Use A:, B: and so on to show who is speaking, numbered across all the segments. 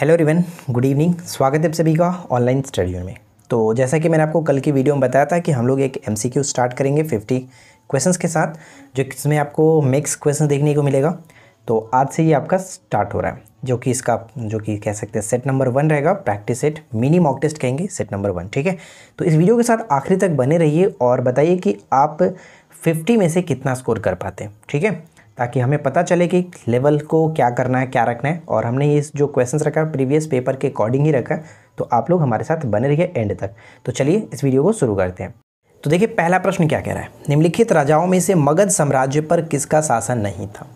A: Hello रिवन good evening स्वागत है आप सभी का ऑनलाइन स्टडियो में तो जैसा कि मैंने आपको कल की वीडियो में बताया था कि हम लोग एक एमसीक्यू स्टार्ट करेंगे 50 क्वेश्चंस के साथ जो जिसमें आपको मिक्स क्वेश्चन देखने को मिलेगा तो आज से ये आपका स्टार्ट हो रहा है जो कि इसका जो कि कह सकते हैं सेट नंबर वन रहेगा practice set mini mock test कहेंगे सेट नंबर वन ठीक है तो इस वीडियो के साथ आखिरी तक बने रहिए और बताइए कि आप फिफ्टी में से कितना स्कोर कर पाते हैं ठीक है ताकि हमें पता चले कि लेवल को क्या करना है क्या रखना है और हमने ये जो क्वेश्चंस रखा है प्रीवियस पेपर के अकॉर्डिंग ही रखा है तो आप लोग हमारे साथ बने रहिए एंड तक तो चलिए इस वीडियो को शुरू करते हैं तो देखिए पहला प्रश्न क्या कह रहा है निम्नलिखित राजाओं में से मगध साम्राज्य पर किसका शासन नहीं था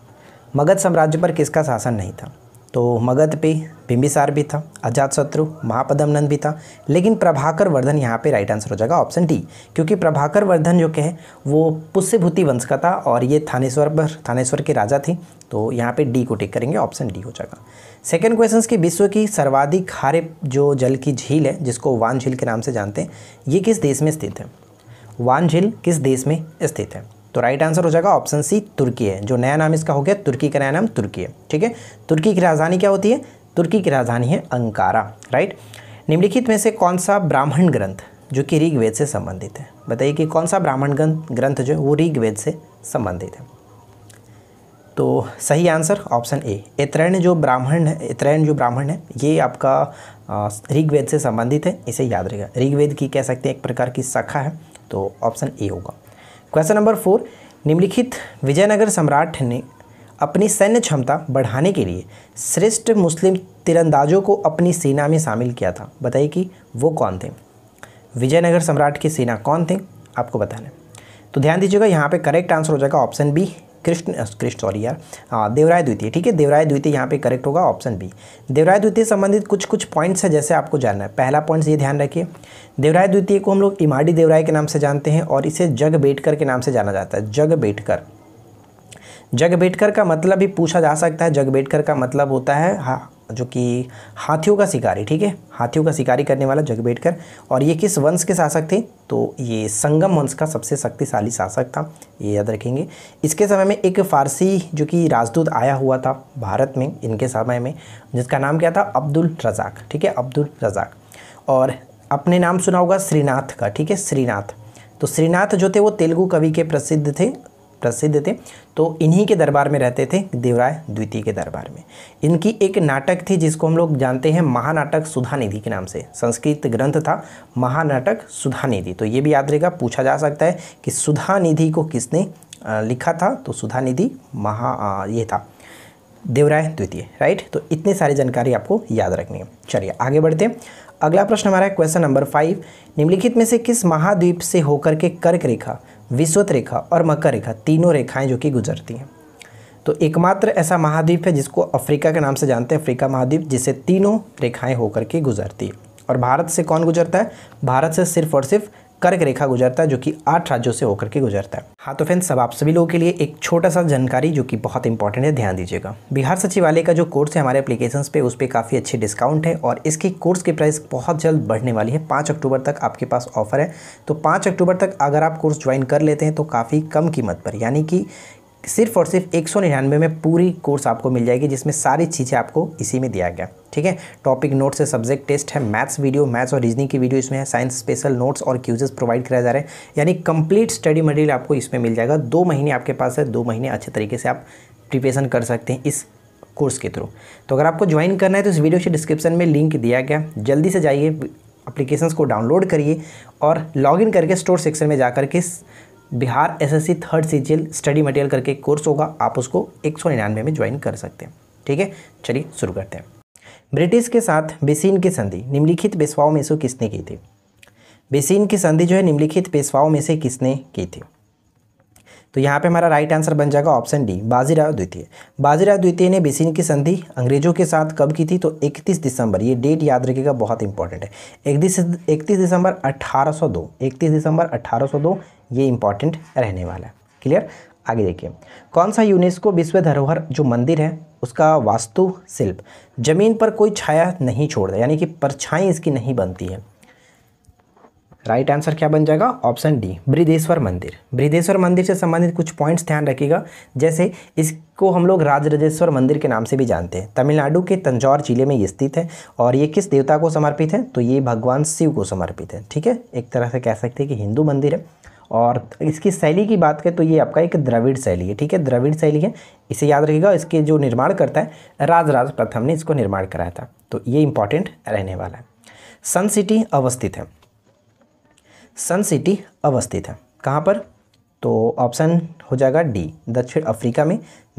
A: मगध साम्राज्य पर किसका शासन नहीं था तो मगध पे बिंबिसार भी था अजातशत्रु महापदमनंद भी था लेकिन प्रभाकर वर्धन यहाँ पे राइट आंसर हो जाएगा ऑप्शन डी क्योंकि प्रभाकर वर्धन जो के है वो पुष्यभूति वंश का था और ये थानेश्वर पर थानेश्वर के राजा थे तो यहाँ पे डी को टिक करेंगे ऑप्शन डी हो जाएगा सेकेंड क्वेश्चन की विश्व की सर्वाधिक खारे जो जल की झील है जिसको वान झील के नाम से जानते हैं ये किस देश में स्थित है वान झील किस देश में स्थित है तो राइट आंसर हो जाएगा ऑप्शन सी तुर्की है जो नया नाम इसका हो गया तुर्की का नया नाम तुर्की है ठीक है तुर्की की राजधानी क्या होती है तुर्की की राजधानी है अंकारा राइट निम्नलिखित में से कौन सा ब्राह्मण ग्रंथ जो कि ऋग्वेद से संबंधित है बताइए कि कौन सा ब्राह्मण ग्रंथ जो है वो ऋग्वेद से संबंधित है तो सही आंसर ऑप्शन ए इत्रैण जो ब्राह्मण है इत्रैण जो ब्राह्मण है ये आपका ऋग्वेद से संबंधित है इसे याद रहेगा ऋग्वेद की कह सकते हैं एक प्रकार की शाखा है तो ऑप्शन ए होगा क्वेश्चन नंबर फोर निम्नलिखित विजयनगर सम्राट ने अपनी सैन्य क्षमता बढ़ाने के लिए श्रेष्ठ मुस्लिम तिरंदाजों को अपनी सेना में शामिल किया था बताइए कि वो कौन थे विजयनगर सम्राट की सेना कौन थे आपको बताना तो ध्यान दीजिएगा यहाँ पे करेक्ट आंसर हो जाएगा option B Krishna Krishna sorry यार हाँ देवराय द्वितीय ठीक है देवराय द्वितीय यहाँ पे करेक्ट होगा ऑप्शन बी देवराय द्वितीय संबंधित कुछ कुछ पॉइंट्स है जैसे आपको जानना है पहला पॉइंट्स ये ध्यान रखिए देवराय द्वितीय को हम लोग इमाडी देवराय के नाम से जानते हैं और इसे जग बेटकर के नाम से जाना जाता है जग बेटकर जग बेटकर का मतलब भी पूछा जा सकता है जग बेटकर का मतलब होता है हाँ जो कि हाथियों का शिकारी ठीक है हाथियों का शिकारी करने वाला जगबेटकर और ये किस वंश के शासक थे तो ये संगम वंश का सबसे शक्तिशाली शासक था ये याद रखेंगे इसके समय में एक फ़ारसी जो कि राजदूत आया हुआ था भारत में इनके समय में जिसका नाम क्या था अब्दुल रज़ाक ठीक है अब्दुल रज़ाक और अपने नाम सुना होगा श्रीनाथ का ठीक है श्रीनाथ तो श्रीनाथ जो थे वो तेलुगु कवि के प्रसिद्ध थे प्रसिद्ध थे तो इन्हीं के दरबार में रहते थे देवराय द्वितीय के दरबार में इनकी एक नाटक थी जिसको हम लोग जानते हैं महानाटक सुधा निधि के नाम से संस्कृत ग्रंथ था महानाटक सुधा निधि तो ये भी याद रहेगा पूछा जा सकता है कि सुधा निधि को किसने लिखा था तो सुधा निधि महा ये था देवराय द्वितीय राइट तो इतनी सारी जानकारी आपको याद रखनी है चलिए आगे बढ़ते हैं अगला प्रश्न हमारा है क्वेश्चन नंबर फाइव निम्नलिखित में से किस महाद्वीप से होकर के कर्क रेखा विश्वत रेखा और मकर रेखा तीनों रेखाएं जो कि गुजरती हैं तो एकमात्र ऐसा महाद्वीप है जिसको अफ्रीका के नाम से जानते हैं अफ्रीका महाद्वीप जिसे तीनों रेखाएं होकर के गुजरती है और भारत से कौन गुजरता है भारत से सिर्फ और सिर्फ कर्क रेखा गुजरता है जो कि आठ राज्यों से होकर के गुजरता है हाँ तो फ्रेंड्स सब आप सभी लोगों के लिए एक छोटा सा जानकारी जो कि बहुत इंपॉर्टेंट है ध्यान दीजिएगा बिहार सचिवालय का जो कोर्स है हमारे एप्लीकेशन पे उस पर काफ़ी अच्छे डिस्काउंट है और इसकी कोर्स की प्राइस बहुत जल्द बढ़ने वाली है पाँच अक्टूबर तक आपके पास ऑफर है तो पाँच अक्टूबर तक अगर आप कोर्स ज्वाइन कर लेते हैं तो काफ़ी कम कीमत पर यानी कि सिर्फ और सिर्फ एक में पूरी कोर्स आपको मिल जाएगी जिसमें सारी चीज़ें आपको इसी में दिया गया ठीक है टॉपिक नोट्स है सब्जेक्ट टेस्ट है मैथ्स वीडियो मैथ्स और रीजनिंग की वीडियो इसमें है साइंस स्पेशल नोट्स और क्यूजेस प्रोवाइड कराया जा रहे हैं यानी कंप्लीट स्टडी मटेरियल आपको इसमें मिल जाएगा दो महीने आपके पास है दो महीने अच्छे तरीके से आप प्रिपरेशन कर सकते हैं इस कोर्स के थ्रू तो अगर आपको ज्वाइन करना है तो इस वीडियो के डिस्क्रिप्शन में लिंक दिया गया जल्दी से जाइए अप्लीकेशन को डाउनलोड करिए और लॉगिन करके स्टोर सेक्शन में जा के Bihar SSC third CGL study material करके कोर्स होगा आप उसको एक सौ में ज्वाइन कर सकते हैं ठीक है चलिए शुरू करते हैं ब्रिटिश के साथ बेसिन की संधि निम्नलिखित पेशवाओं में से किसने की थी बेसिन की संधि जो है निम्नलिखित पेशवाओं में से किसने की थी तो यहाँ पे हमारा राइट आंसर बन जाएगा ऑप्शन डी बाजीराव द्वितीय बाजीराव द्वितीय ने बेसिन की संधि अंग्रेजों के साथ कब की थी तो 31 दिसंबर ये डेट याद रखिएगा बहुत इंपॉर्टेंट है इकतीस दिसंबर 1802 31 दिसंबर 1802 ये इंपॉर्टेंट रहने वाला है क्लियर आगे देखिए कौन सा यूनेस्को विश्व धरोहर जो मंदिर है उसका वास्तु शिल्प ज़मीन पर कोई छाया नहीं छोड़ता यानी कि परछाई इसकी नहीं बनती है राइट right आंसर क्या बन जाएगा ऑप्शन डी बृदेश्वर मंदिर बृदेश्वर मंदिर से संबंधित कुछ पॉइंट्स ध्यान रखिएगा जैसे इसको हम लोग राजरजेश्वर मंदिर के नाम से भी जानते हैं तमिलनाडु के तंजौर जिले में ये स्थित है और ये किस देवता को समर्पित है तो ये भगवान शिव को समर्पित है ठीक है एक तरह से कह सकते हैं कि हिंदू मंदिर है और इसकी शैली की बात करें तो ये आपका एक द्रविड़ शैली है ठीक है द्रविड़ शैली है इसे याद रखिएगा इसके जो निर्माण करता है राजराज प्रथम ने इसको निर्माण कराया था तो ये इंपॉर्टेंट रहने वाला है सन सिटी अवस्थित है सन सिटी अवस्थित है कहाँ पर तो ऑप्शन हो जाएगा डी दक्षिण अफ्रीका में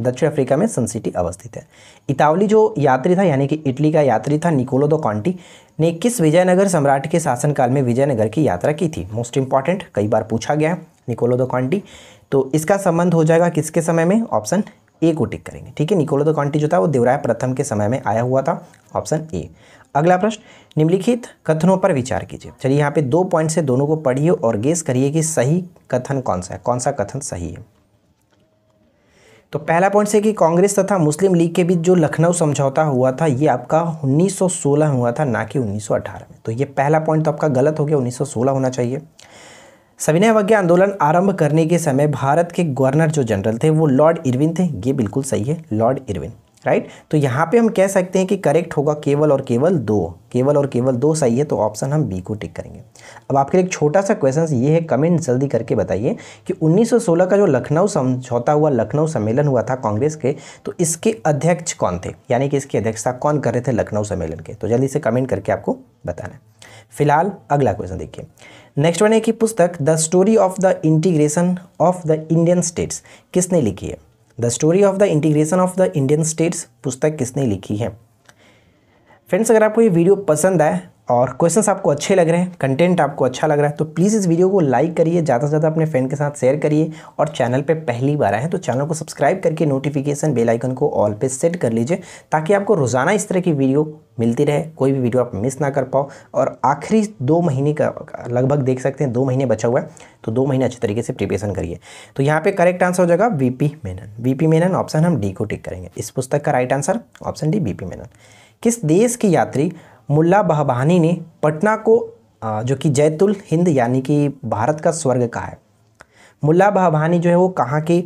A: दक्षिण अफ्रीका में सन सिटी अवस्थित है इतावली जो यात्री था यानी कि इटली का यात्री था निकोलो दो कॉन्टी ने किस विजयनगर सम्राट के शासनकाल में विजयनगर की यात्रा की थी मोस्ट इंपॉर्टेंट कई बार पूछा गया है निकोलो दो कॉन्टी तो इसका संबंध हो जाएगा किसके समय में ऑप्शन ए को टिक करेंगे ठीक है निकोलो दो कॉन्टी जो था वो देवराय प्रथम के समय में आया हुआ था ऑप्शन ए अगला प्रश्न निम्नलिखित कथनों पर विचार कीजिए चलिए यहाँ पे दो पॉइंट से दोनों को पढ़िए और गेस करिए कि सही कथन कौन सा है कौन सा कथन सही है तो पहला पॉइंट से कि कांग्रेस तथा मुस्लिम लीग के बीच जो लखनऊ समझौता हुआ था ये आपका 1916 हुआ था ना कि 1918 में तो ये पहला पॉइंट तो आपका गलत हो गया 1916 होना चाहिए सविनय अवज्ञा आंदोलन आरंभ करने के समय भारत के गवर्नर जो जनरल थे वो लॉर्ड इरविन थे ये बिल्कुल सही है लॉर्ड इरविन राइट तो यहाँ पे हम कह सकते हैं कि करेक्ट होगा केवल और केवल दो केवल और केवल दो सही है तो ऑप्शन हम बी को टिक करेंगे अब आपके लिए एक छोटा सा क्वेश्चन ये है कमेंट जल्दी करके बताइए कि 1916 का जो लखनऊ समझौता हुआ लखनऊ सम्मेलन हुआ था कांग्रेस के तो इसके अध्यक्ष कौन थे यानी कि इसकी अध्यक्षता कौन कर रहे थे लखनऊ सम्मेलन के तो जल्दी से कमेंट करके आपको बताना फिलहाल अगला क्वेश्चन देखिए नेक्स्ट वन है कि पुस्तक the story of the integration of the Indian states किसने लिखी है the story of the integration of the Indian states पुस्तक किसने लिखी है फ्रेंड्स अगर आपको ये वीडियो पसंद आए और क्वेश्चंस आपको अच्छे लग रहे हैं कंटेंट आपको अच्छा लग रहा है तो प्लीज़ इस वीडियो को लाइक करिए ज़्यादा से ज़्यादा अपने फ्रेंड के साथ शेयर करिए और चैनल पे पहली बार आए हैं तो चैनल को सब्सक्राइब करके नोटिफिकेशन बेल आइकन को ऑल पे सेट कर लीजिए ताकि आपको रोज़ाना इस तरह की वीडियो मिलती रहे कोई भी वीडियो आप मिस ना कर पाओ और आखिरी दो महीने का लगभग देख सकते हैं दो महीने बचा हुआ है तो दो महीने अच्छे तरीके से प्रिपरेशन करिए तो यहाँ पे करेक्ट आंसर हो जाएगा VP Menon VP Menon option हम डी को टिक करेंगे इस पुस्तक का right answer option D VP Menon किस देश की यात्री मुल्ला बहबानी ने पटना को जो कि जैतुल हिंद यानी कि भारत का स्वर्ग कहा है मुल्ला बहबानी जो है वो कहाँ के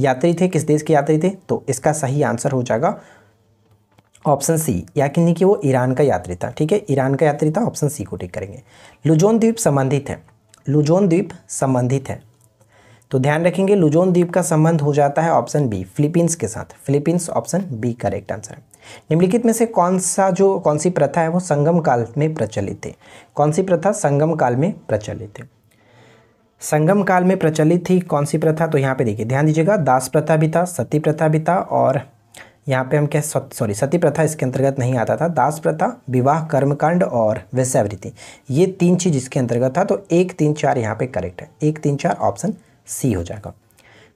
A: यात्री थे किस देश के यात्री थे तो इसका सही आंसर हो जाएगा ऑप्शन सी यानी कि वो ईरान का यात्री था ठीक है ईरान का यात्री था ऑप्शन सी को टिक करेंगे लुजोन द्वीप संबंधित है लुजोन द्वीप संबंधित है तो ध्यान रखेंगे लुजोन द्वीप का संबंध हो जाता है ऑप्शन बी फिलीपींस के साथ Philippines option B correct answer है निम्नलिखित में से कौन सा जो कौन सी प्रथा है वो संगम काल में प्रचलित है कौन सी प्रथा संगम काल में प्रचलित है संगम काल में प्रचलित थी कौन सी प्रथा तो यहाँ पे देखिए ध्यान दीजिएगा दास प्रथा भी था सती प्रथा भी था और यहाँ पे हम कह सॉरी सती प्रथा इसके अंतर्गत नहीं आता था दास प्रथा विवाह कर्मकांड और वैश्यावृत्ति ये तीन चीज इसके अंतर्गत था तो एक तीन चार यहाँ पे करेक्ट है एक तीन चार ऑप्शन सी हो जाएगा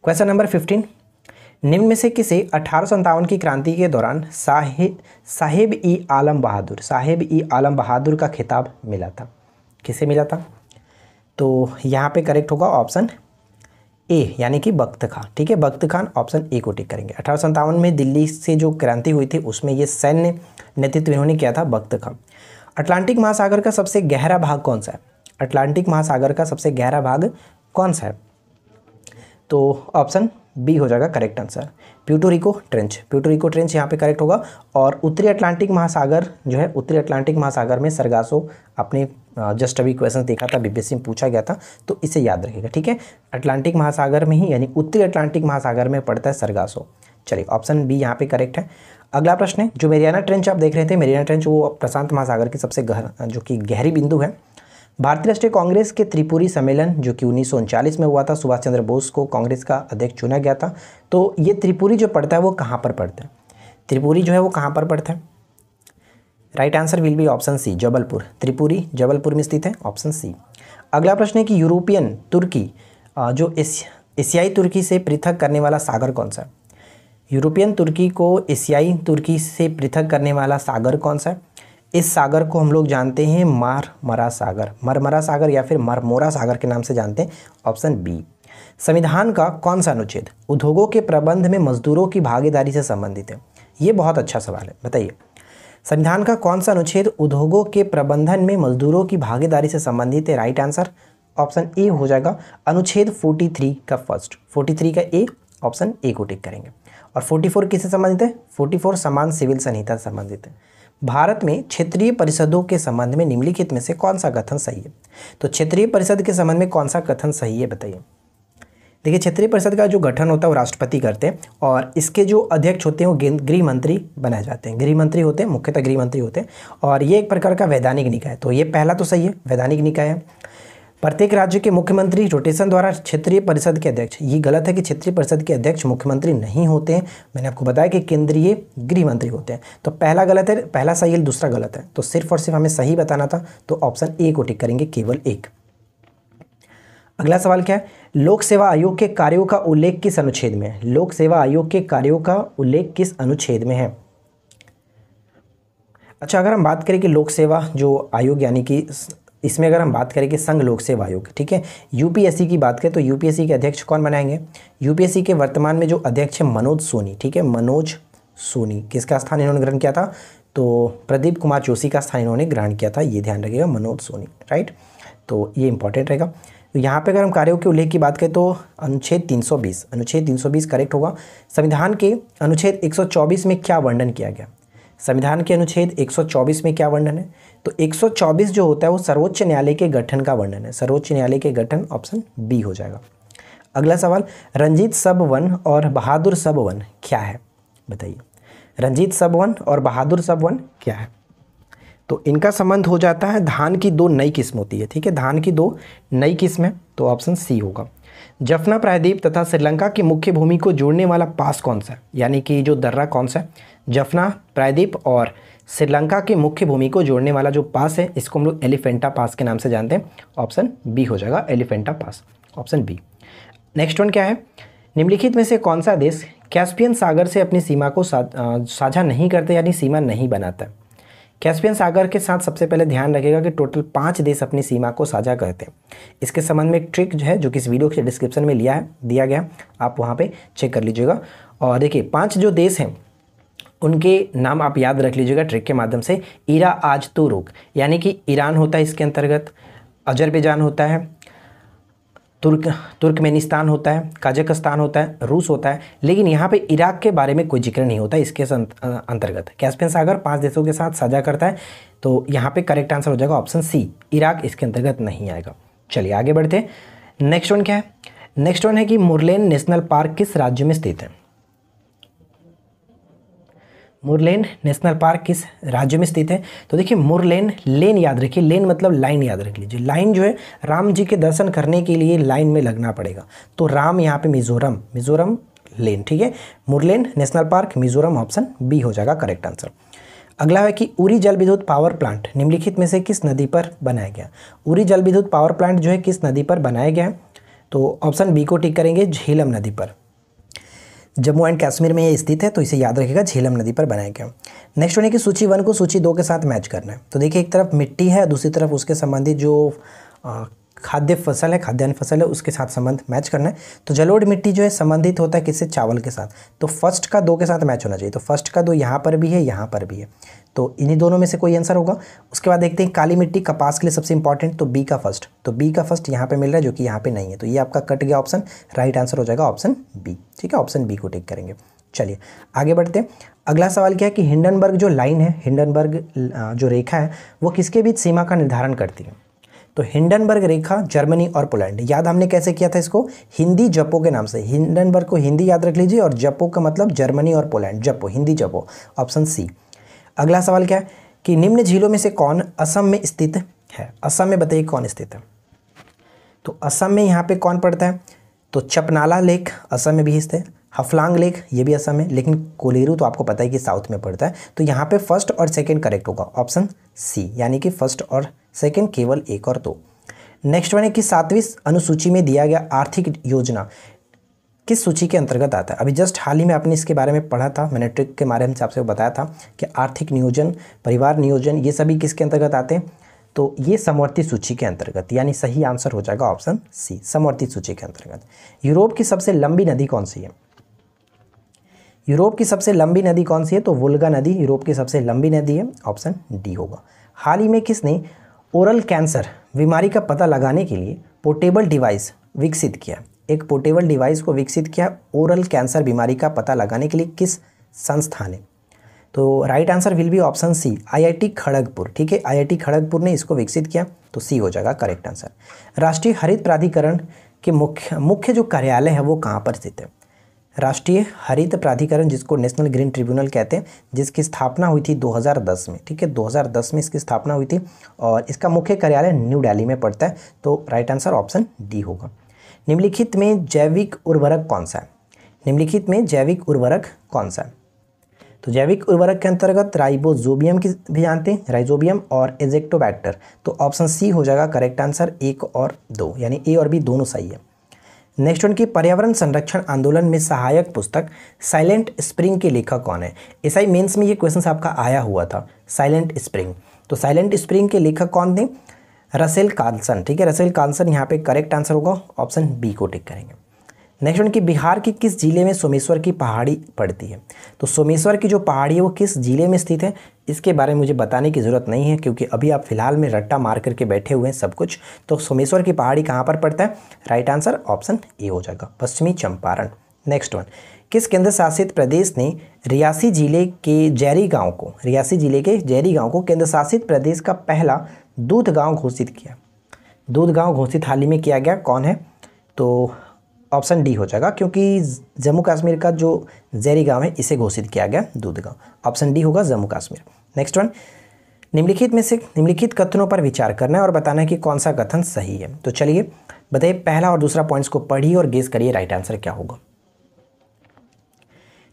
A: क्वेश्चन नंबर फिफ्टीन निम्न में से किसे अठारह की क्रांति के दौरान साहिब ई आलम बहादुर साहेब ई आलम बहादुर का खिताब मिला था किसे मिला था तो यहाँ पे करेक्ट होगा ऑप्शन ए यानी कि बख्त खान ठीक है बख्त खान ऑप्शन ए को टिक करेंगे अठारह में दिल्ली से जो क्रांति हुई थी उसमें ये सैन्य नेतृत्व इन्होंने किया था बख्त खान अटलांटिक महासागर का सबसे गहरा भाग कौन सा है अटलांटिक महासागर का सबसे गहरा भाग कौन सा है तो ऑप्शन बी हो जाएगा correct answer Puerto Rico trench Puerto Rico trench यहाँ पे करेक्ट होगा और उत्तरी अटलांटिक महासागर जो है उत्तरी अटलांटिक महासागर में सरगासो अपने जस्ट अभी क्वेश्चन देखा था बीबीएससी में पूछा गया था तो इसे याद रखेगा ठीक है अटलांटिक महासागर में ही यानी उत्तरी अटलांटिक महासागर में पड़ता है सरगासो चलिए ऑप्शन बी यहाँ पे करेक्ट है अगला प्रश्न है जो मेरियाना ट्रेंच आप देख रहे थे मेरियाना ट्रेंच वो प्रशांत महासागर की सबसे गहर जो कि गहरी बिंदु है भारतीय राष्ट्रीय कांग्रेस के त्रिपुरी सम्मेलन जो कि उन्नीस में हुआ था सुभाष चंद्र बोस को कांग्रेस का अध्यक्ष चुना गया था तो ये त्रिपुरी जो पड़ता है वो कहाँ पर पड़ता है त्रिपुरी जो है वो कहाँ पर पड़ता है right answer will be option C Jabalpur Tripuri Jabalpur में स्थित है ऑप्शन सी अगला प्रश्न है कि यूरोपियन तुर्की जो एशियाई तुर्की से पृथक करने वाला सागर कौन सा है यूरोपियन तुर्की को एशियाई तुर्की से पृथक करने वाला सागर कौन सा है इस सागर को हम लोग जानते हैं मारमरा सागर मरमरा सागर या फिर मरमोरा सागर के नाम से जानते हैं ऑप्शन बी संविधान का कौन सा अनुच्छेद उद्योगों के प्रबंध में मजदूरों की भागीदारी से संबंधित है ये बहुत अच्छा सवाल है बताइए संविधान का कौन सा अनुच्छेद उद्योगों के प्रबंधन में मजदूरों की भागीदारी से संबंधित है राइट आंसर ऑप्शन ए हो जाएगा अनुच्छेद 43 का फर्स्ट 43 का ए ऑप्शन ए को टिक करेंगे और 44 किससे संबंधित है 44 समान सिविल संहिता से संबंधित है भारत में क्षेत्रीय परिषदों के संबंध में निम्नलिखित में से कौन सा कथन सही है तो क्षेत्रीय परिषद के संबंध में कौन सा कथन सही है बताइए देखिए क्षेत्रीय परिषद का जो गठन होता है वो राष्ट्रपति करते हैं और इसके जो अध्यक्ष होते हैं वो गृह मंत्री बनाए जाते हैं गृह मंत्री होते हैं मुख्यतः गृह मंत्री होते हैं और ये एक प्रकार का वैधानिक निकाय तो ये पहला तो सही है वैधानिक निकाय है प्रत्येक राज्य के मुख्यमंत्री रोटेशन द्वारा क्षेत्रीय परिषद के अध्यक्ष ये गलत है कि क्षेत्रीय परिषद के अध्यक्ष मुख्यमंत्री नहीं होते हैं मैंने आपको बताया कि केंद्रीय गृह मंत्री होते हैं तो पहला गलत है पहला सही है दूसरा गलत है तो सिर्फ और सिर्फ हमें सही बताना था तो ऑप्शन ए को टिक करेंगे केवल एक अगला सवाल क्या है लोक सेवा आयोग के कार्यों का उल्लेख किस अनुच्छेद में है लोक सेवा आयोग के कार्यों का उल्लेख किस अनुच्छेद में है अच्छा अगर हम बात करें कि लोक सेवा जो आयोग यानी कि इसमें अगर हम बात करें कि संघ लोक सेवा आयोग ठीक है यूपीएससी की बात करें तो यूपीएससी के अध्यक्ष कौन बनाएंगे यूपीएससी के वर्तमान में जो अध्यक्ष है मनोज सोनी ठीक है मनोज सोनी किसका स्थान इन्होंने ग्रहण किया था तो प्रदीप कुमार जोशी का स्थान इन्होंने ग्रहण किया था ये ध्यान रखिएगा मनोज सोनी राइट तो ये इंपॉर्टेंट रहेगा तो यहाँ पे अगर हम कार्यों के उल्लेख की बात करें तो अनुच्छेद 320 अनुच्छेद 320 करेक्ट होगा संविधान के अनुच्छेद 124 में क्या वर्णन किया गया संविधान के अनुच्छेद 124 में क्या वर्णन है तो 124 जो होता है वो सर्वोच्च न्यायालय के गठन का वर्णन है सर्वोच्च न्यायालय के गठन ऑप्शन बी हो जाएगा अगला सवाल रंजीत सब वन और बहादुर सब वन क्या है बताइए रंजीत सब वन और बहादुर सब वन क्या है तो इनका संबंध हो जाता है धान की दो नई किस्म होती है ठीक है धान की दो नई किस्में तो ऑप्शन सी होगा जफना प्रायद्वीप तथा श्रीलंका की मुख्य भूमि को जोड़ने वाला पास कौन सा है यानी कि जो दर्रा कौन सा है जफना प्रायद्वीप और श्रीलंका की मुख्य भूमि को जोड़ने वाला जो पास है इसको हम लोग एलिफेंटा पास के नाम से जानते हैं ऑप्शन बी हो जाएगा Elephanta pass option B next one क्या है निम्नलिखित में से कौन सा देश कैस्पियन सागर से अपनी सीमा को साझा नहीं करते यानी सीमा नहीं बनाता कैस्पियन सागर के साथ सबसे पहले ध्यान रखेगा कि टोटल पाँच देश अपनी सीमा को साझा करते हैं इसके संबंध में एक ट्रिक जो है जो कि इस वीडियो के डिस्क्रिप्शन में लिया है दिया गया आप वहाँ पे चेक कर लीजिएगा और देखिए पाँच जो देश हैं उनके नाम आप याद रख लीजिएगा ट्रिक के माध्यम से ईरा आज तो रुक यानी कि ईरान होता है इसके अंतर्गत अजरबैजान होता है तुर्क तुर्कमेनिस्तान होता है काजकस्तान होता है रूस होता है लेकिन यहाँ पे इराक के बारे में कोई जिक्र नहीं होता इसके अंतर्गत कैस्पियन सागर पांच देशों के साथ साझा करता है तो यहाँ पे करेक्ट आंसर हो जाएगा ऑप्शन सी इराक इसके अंतर्गत नहीं आएगा चलिए आगे बढ़ते नेक्स्ट वन क्या है नेक्स्ट वन है कि मुरलेन नेशनल पार्क किस राज्य में स्थित है मुरलेन नेशनल पार्क किस राज्य में स्थित है तो देखिए मुरलेन लेन याद रखिए लेन मतलब लाइन याद रख लीजिए लाइन जो है राम जी के दर्शन करने के लिए लाइन में लगना पड़ेगा तो राम यहाँ पे मिजोरम मिजोरम लेन ठीक है Murlen national park Mizoram option B हो जाएगा करेक्ट आंसर अगला है कि उरी जल विद्युत पावर प्लांट निम्नलिखित में से किस नदी पर बनाया गया उरी जल विद्युत पावर प्लांट जो है किस नदी पर बनाया गया तो ऑप्शन बी को टिक करेंगे झेलम नदी पर जम्मू एंड कश्मीर में ये स्थित है तो इसे याद रखिएगा झीलम नदी पर बनाया गया नेक्स्ट होने की सूची वन को सूची दो के साथ मैच करना है तो देखिए एक तरफ मिट्टी है दूसरी तरफ उसके संबंधित जो खाद्य फसल है खाद्यान्न फसल है उसके साथ संबंध मैच करना है तो जलोढ़ मिट्टी जो है संबंधित होता है किससे चावल के साथ तो फर्स्ट का दो के साथ मैच होना चाहिए तो फर्स्ट का दो यहाँ पर भी है यहाँ पर भी है तो इन्हीं दोनों में से कोई आंसर होगा उसके बाद देखते हैं काली मिट्टी कपास के लिए सबसे इंपॉर्टेंट तो बी का फर्स्ट तो बी का फर्स्ट यहाँ पर मिल रहा है जो कि यहाँ पर नहीं है तो ये आपका कट गया ऑप्शन राइट आंसर हो जाएगा ऑप्शन बी ठीक है ऑप्शन बी को टेक करेंगे चलिए आगे बढ़ते हैं अगला सवाल क्या है कि हिंडनबर्ग जो लाइन है हिंडनबर्ग जो रेखा है वो किसके बीच सीमा का निर्धारण करती है तो हिंडनबर्ग रेखा जर्मनी और पोलैंड याद हमने कैसे किया था इसको हिंदी जपो के नाम से हिंडनबर्ग को हिंदी याद रख लीजिए और जपो का मतलब जर्मनी और पोलैंड जपो हिंदी जपो ऑप्शन सी अगला सवाल क्या है कि निम्न झीलों में से कौन असम में स्थित है असम में बताइए कौन स्थित है तो असम में यहाँ पे कौन पड़ता है तो चपनाला लेक असम में भी स्थित है हफलांग लेक ये भी असम है लेकिन कोलेरू तो आपको पता है कि साउथ में पड़ता है तो यहाँ पे फर्स्ट और सेकंड करेक्ट होगा ऑप्शन सी यानी कि फर्स्ट और सेकेंड केवल एक और दो तो। नेक्स्ट वन है कि सातवीं अनुसूची में दिया गया आर्थिक योजना किस सूची के अंतर्गत आता है अभी जस्ट हाल ही में आपने इसके बारे में पढ़ा था मैंने ट्रिक के बारे में आपसे बताया था कि आर्थिक नियोजन परिवार नियोजन ये सभी किसके अंतर्गत आते हैं तो ये समवर्ती सूची के अंतर्गत यानी सही आंसर हो जाएगा ऑप्शन सी समवर्ती सूची के अंतर्गत यूरोप की सबसे लंबी नदी कौन सी है यूरोप की सबसे लंबी नदी कौन सी है तो वुल्गा नदी यूरोप की सबसे लंबी नदी है ऑप्शन डी होगा हाल ही में किसने ओरल कैंसर बीमारी का पता लगाने के लिए पोर्टेबल डिवाइस विकसित किया एक पोर्टेबल डिवाइस को विकसित किया ओरल कैंसर बीमारी का पता लगाने के लिए किस संस्था ने तो right answer will be option C IIT Kharagpur ठीक है आईआईटी खड़गपुर ने इसको विकसित किया तो सी हो जाएगा करेक्ट आंसर राष्ट्रीय हरित प्राधिकरण के मुख्य मुख्य जो कार्यालय है वो कहाँ पर स्थित है राष्ट्रीय हरित प्राधिकरण जिसको नेशनल ग्रीन ट्रिब्यूनल कहते हैं जिसकी स्थापना हुई थी 2010 में ठीक है 2010 में इसकी स्थापना हुई थी और इसका मुख्य कार्यालय न्यू दिल्ली में पड़ता है तो राइट आंसर ऑप्शन डी होगा निम्नलिखित में जैविक उर्वरक कौन सा है निम्नलिखित में जैविक उर्वरक कौन सा है तो जैविक उर्वरक के अंतर्गत राइबोजोबियम की भी जानते हैं राइजोबियम और एजेक्टोबैक्टर तो ऑप्शन सी हो जाएगा करेक्ट आंसर एक और दो यानी ए और बी दोनों सही है नेक्स्ट उनकी पर्यावरण संरक्षण आंदोलन में सहायक पुस्तक साइलेंट स्प्रिंग के लेखक कौन है ईसाई मेंस में ये क्वेश्चन आपका आया हुआ था साइलेंट स्प्रिंग तो साइलेंट स्प्रिंग के लेखक कौन थे रसेल कार्लसन ठीक है रसेल कार्लसन यहाँ पे करेक्ट आंसर होगा ऑप्शन बी को टिक करेंगे नेक्स्ट वन की बिहार के किस जिले में सोमेश्वर की पहाड़ी पड़ती है तो सोमेश्वर की जो पहाड़ी है वो किस जिले में स्थित है इसके बारे में मुझे बताने की ज़रूरत नहीं है क्योंकि अभी आप फिलहाल में रट्टा मार करके बैठे हुए हैं सब कुछ तो सोमेश्वर की पहाड़ी कहाँ पर पड़ता है राइट आंसर ऑप्शन ए हो जाएगा पश्चिमी चंपारण नेक्स्ट वन किस केंद्र शासित प्रदेश ने रियासी जिले के जैरी गांव को रियासी जिले के जैरी गांव को केंद्र शासित प्रदेश का पहला दूध गांव घोषित किया दूध गांव घोषित हाल ही में किया गया कौन है तो ऑप्शन डी हो जाएगा क्योंकि जम्मू कश्मीर का जो जेरी गांव है इसे घोषित किया गया दूध गांव ऑप्शन डी होगा जम्मू कश्मीर नेक्स्ट वन निम्नलिखित में से निम्नलिखित कथनों पर विचार करना है और बताना है कि कौन सा कथन सही है तो चलिए बताइए पहला और दूसरा पॉइंट्स को पढ़िए और गेस करिए राइट आंसर क्या होगा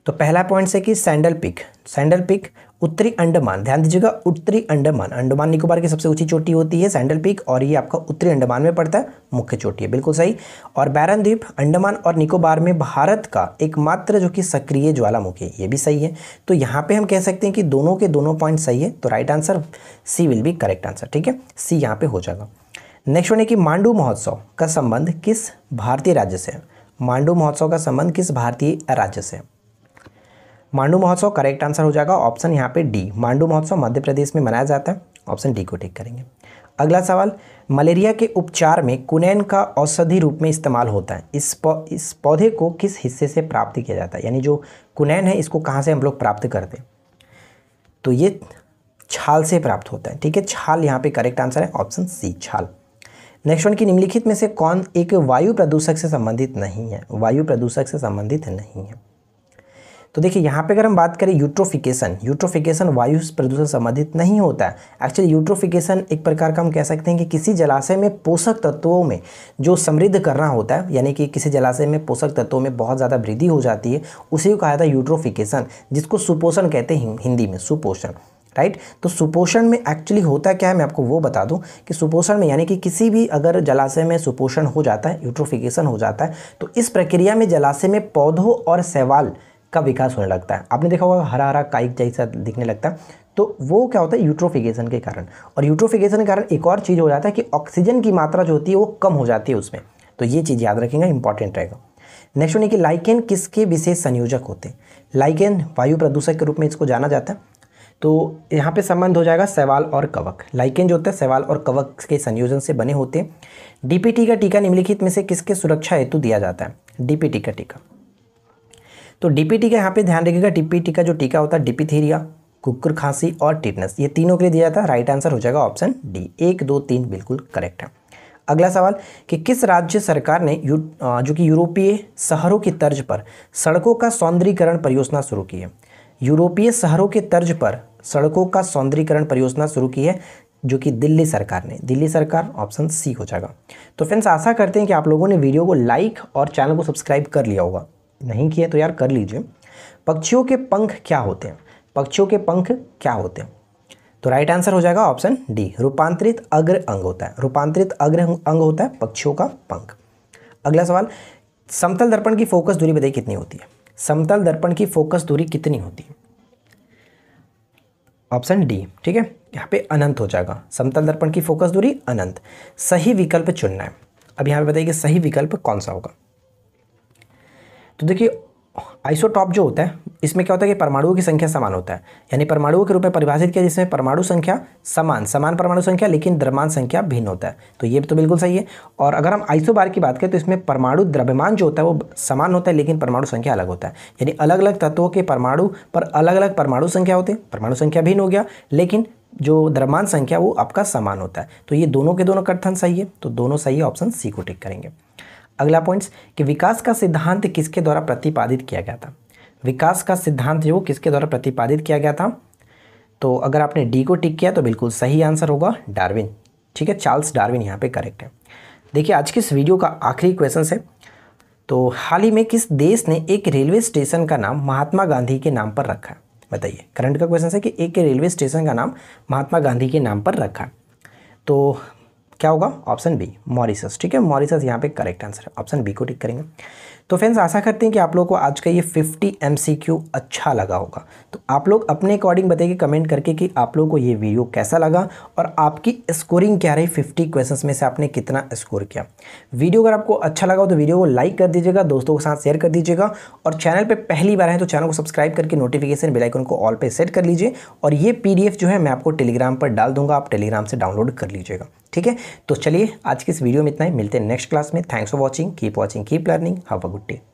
A: तो पहला पॉइंट है कि सैंडल पिक सैंडल पिक उत्तरी अंडमान ध्यान दीजिएगा उत्तरी अंडमान अंडमान निकोबार की सबसे ऊंची चोटी होती है सैंडल पीक और ये आपका उत्तरी अंडमान में पड़ता है मुख्य चोटी है बिल्कुल सही और बैरन द्वीप अंडमान और निकोबार में भारत का एकमात्र जो कि सक्रिय ज्वालामुखी ये भी सही है तो यहाँ पे हम कह सकते हैं कि दोनों के दोनों पॉइंट सही है तो right answer C will be correct answer ठीक है सी यहाँ पर हो जाएगा नेक्स्ट वन है कि मांडू महोत्सव का संबंध किस भारतीय राज्य से है मांडू महोत्सव का संबंध किस भारतीय राज्य से है मांडू महोत्सव करेक्ट आंसर हो जाएगा ऑप्शन यहाँ पे डी मांडू महोत्सव मध्य प्रदेश में मनाया जाता है ऑप्शन डी को ठीक करेंगे अगला सवाल मलेरिया के उपचार में कुनैन का औषधि रूप में इस्तेमाल होता है इस पौ, इस पौधे को किस हिस्से से प्राप्त किया जाता है यानी जो कुनैन है इसको कहाँ से हम लोग प्राप्त करते हैं तो ये छाल से प्राप्त होता है ठीक है छाल यहाँ पे करेक्ट आंसर है ऑप्शन सी छाल नेक्स्ट वन की निम्नलिखित में से कौन एक वायु प्रदूषक से संबंधित नहीं है वायु प्रदूषक से संबंधित नहीं है तो देखिए यहाँ पे अगर हम बात करें यूट्रोफिकेशन यूट्रोफिकेशन वायु प्रदूषण संबंधित नहीं होता है एक्चुअली यूट्रोफिकेशन एक प्रकार का हम कह सकते हैं कि किसी जलाशय में पोषक तत्वों में जो समृद्ध करना होता है यानी कि किसी जलाशय में पोषक तत्वों में बहुत ज़्यादा वृद्धि हो जाती है उसी को कहा जाता है यूट्रोफिकेशन जिसको सुपोषण कहते हैं हिंदी में सुपोषण राइट तो सुपोषण में एक्चुअली होता क्या है मैं आपको वो बता दूं कि सुपोषण में यानी कि किसी भी अगर जलाशय में सुपोषण हो जाता है यूट्रोफिकेशन हो जाता है तो इस प्रक्रिया में जलाशय में पौधों और सेवाल का विकास होने लगता है आपने देखा होगा हरा हरा काइक जैसा दिखने लगता है तो वो क्या होता है यूट्रोफिकेशन के कारण और यूट्रोफिकेशन के कारण एक और चीज़ हो जाता है कि ऑक्सीजन की मात्रा जो होती है वो कम हो जाती है उसमें तो ये चीज़ याद रखेंगे इंपॉर्टेंट रहेगा नेक्स्ट होने कि लाइकेन किसके विशेष संयोजक होते हैं लाइकेन वायु प्रदूषक के रूप में इसको जाना जाता है तो यहाँ पे संबंध हो जाएगा सवाल और कवक लाइकेन जो होता है सवाल और कवक के संयोजन से बने होते हैं डीपीटी का टीका निम्नलिखित में से किसके सुरक्षा हेतु दिया जाता है डीपीटी का टीका तो डीपीटी का यहाँ पे ध्यान रखिएगा डीपीटी का जो टीका होता है डिपिथीरिया कुकुर खांसी और टिटनस ये तीनों के लिए दिया जाता है राइट आंसर हो जाएगा ऑप्शन डी एक दो तीन बिल्कुल करेक्ट है अगला सवाल कि किस राज्य सरकार ने यू जो कि यूरोपीय शहरों की तर्ज पर सड़कों का सौंदर्यीकरण परियोजना शुरू की है यूरोपीय शहरों के तर्ज पर सड़कों का सौंदर्यीकरण परियोजना शुरू की है जो कि दिल्ली सरकार ने दिल्ली सरकार ऑप्शन सी हो जाएगा तो फ्रेंड्स आशा करते हैं कि आप लोगों ने वीडियो को लाइक और चैनल को सब्सक्राइब कर लिया होगा नहीं किए तो यार कर लीजिए पक्षियों के पंख क्या होते हैं पक्षियों के पंख क्या होते हैं तो राइट आंसर हो जाएगा ऑप्शन डी रूपांतरित अग्र अंग होता है रूपांतरित अग्र अंग होता है पक्षियों का पंख अगला सवाल समतल दर्पण की फोकस दूरी बताइए कितनी होती है समतल दर्पण की फोकस दूरी कितनी होती है ऑप्शन डी ठीक है यहाँ पे अनंत हो जाएगा समतल दर्पण की फोकस दूरी अनंत सही विकल्प चुनना है अब यहाँ पे बताइए कि सही विकल्प कौन सा होगा तो देखिए आइसोटॉप जो होता है इसमें क्या होता है कि परमाणुओं की संख्या समान होता है यानी परमाणुओं के रूप में परिभाषित किया जिसमें परमाणु संख्या समान समान परमाणु संख्या लेकिन द्रव्यमान संख्या भिन्न होता है तो ये तो बिल्कुल सही है और अगर हम आइसोबार की बात करें तो इसमें परमाणु द्रव्यमान जो होता है वो समान होता है लेकिन परमाणु संख्या अलग होता है यानी अलग अलग तत्वों के परमाणु पर अलग अलग परमाणु संख्या होती है परमाणु संख्या भिन्न हो गया लेकिन जो द्रव्यमान संख्या वो आपका समान होता है तो ये दोनों के दोनों कथन सही है तो दोनों सही ऑप्शन सी को टिक करेंगे अगला पॉइंट्स कि विकास का सिद्धांत किसके द्वारा प्रतिपादित किया गया था विकास का सिद्धांत जो किसके द्वारा प्रतिपादित किया गया था तो अगर आपने डी को टिक किया तो बिल्कुल सही आंसर होगा डार्विन ठीक है चार्ल्स डार्विन यहाँ पे करेक्ट है देखिए आज के इस वीडियो का आखिरी क्वेश्चन है तो हाल ही में किस देश ने एक रेलवे स्टेशन का नाम महात्मा गांधी के नाम पर रखा बताइए करंट का क्वेश्चन है कि एक रेलवे स्टेशन का नाम महात्मा गांधी के नाम पर रखा तो क्या होगा ऑप्शन बी मॉरिसस ठीक है मॉरिसस यहाँ पे करेक्ट आंसर है ऑप्शन बी को टिक करेंगे तो फ्रेंड्स आशा करते हैं कि आप लोगों को आज का ये 50 एमसीक्यू अच्छा लगा होगा तो आप लोग अपने अकॉर्डिंग बताइए कमेंट करके कि आप लोगों को ये वीडियो कैसा लगा और आपकी स्कोरिंग क्या रही 50 क्वेश्चंस में से आपने कितना स्कोर किया वीडियो अगर आपको अच्छा लगा हो तो वीडियो को लाइक कर दीजिएगा दोस्तों के साथ शेयर कर दीजिएगा और चैनल पर पहली बार है तो चैनल को सब्सक्राइब करके नोटिफिकेशन बिलाइकन को ऑल पर सेट कर लीजिए और ये पी जो है मैं आपको टेलीग्राम पर डाल दूँगा आप टेलीग्राम से डाउनलोड कर लीजिएगा ठीक है तो चलिए आज की इस वीडियो में इतना ही मिलते हैं नेक्स्ट क्लास में thanks for watching keep watching keep learning have a good day